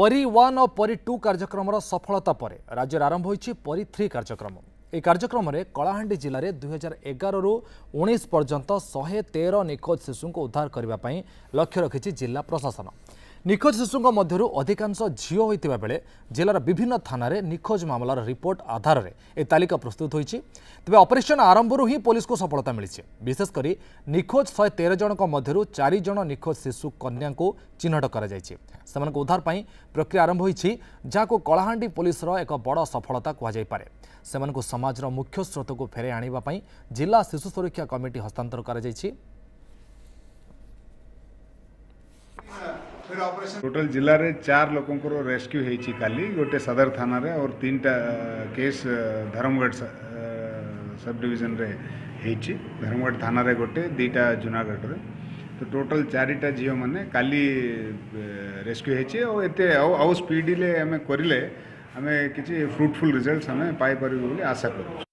ପରି ୱାନ୍ ଓ ପରି ଟୁ କାର୍ଯ୍ୟକ୍ରମର ସଫଳତା ପରେ ରାଜ୍ୟରେ ଆରମ୍ଭ ହୋଇଛି ପରି ଥ୍ରୀ କାର୍ଯ୍ୟକ୍ରମ ଏହି କାର୍ଯ୍ୟକ୍ରମରେ କଳାହାଣ୍ଡି ଜିଲ୍ଲାରେ ଦୁଇହଜାର ଏଗାରରୁ ଉଣେଇଶ ପର୍ଯ୍ୟନ୍ତ ଶହେ ତେର ନିଖୋଜ ଶିଶୁଙ୍କୁ ଉଦ୍ଧାର କରିବା ପାଇଁ ଲକ୍ଷ୍ୟ ରଖିଛି ଜିଲ୍ଲା ପ୍ରଶାସନ ନିଖୋଜ ଶିଶୁଙ୍କ ମଧ୍ୟରୁ ଅଧିକାଂଶ ଝିଅ ହୋଇଥିବା ବେଳେ ଜିଲ୍ଲାର ବିଭିନ୍ନ ଥାନାରେ ନିଖୋଜ ମାମଲାର ରିପୋର୍ଟ ଆଧାରରେ ଏ ତାଲିକା ପ୍ରସ୍ତୁତ ହୋଇଛି ତେବେ ଅପରେସନ୍ ଆରମ୍ଭରୁ ହିଁ ପୋଲିସକୁ ସଫଳତା ମିଳିଛି ବିଶେଷ କରି ନିଖୋଜ ଶହେ ତେର ଜଣଙ୍କ ମଧ୍ୟରୁ ଚାରି ଜଣ ନିଖୋଜ ଶିଶୁ କନ୍ୟାଙ୍କୁ ଚିହ୍ନଟ କରାଯାଇଛି ସେମାନଙ୍କ ଉଦ୍ଧାର ପାଇଁ ପ୍ରକ୍ରିୟା ଆରମ୍ଭ ହୋଇଛି ଯାହାକୁ କଳାହାଣ୍ଡି ପୋଲିସର ଏକ ବଡ଼ ସଫଳତା କୁହାଯାଇପାରେ ସେମାନଙ୍କୁ ସମାଜର ମୁଖ୍ୟ ସ୍ରୋତକୁ ଫେରାଇ ଆଣିବା ପାଇଁ ଜିଲ୍ଲା ଶିଶୁ ସୁରକ୍ଷା କମିଟି ହସ୍ତାନ୍ତର କରାଯାଇଛି टोटल जिले में चार लोकों रेस्क्यू होली गोटे सदर थाना रे और तीन टा केस धर्मगढ़ सब डिविजन रे धर्मगढ़ थाना रे गोटे दुईटा जूनागढ़ रे तो टोटल चारिटा झील मैंने का रेस्क्यू होते आउ स्पीडले आम करें आम किसी फ्रुटफुल रिजल्ट आम पाइपर आशा कर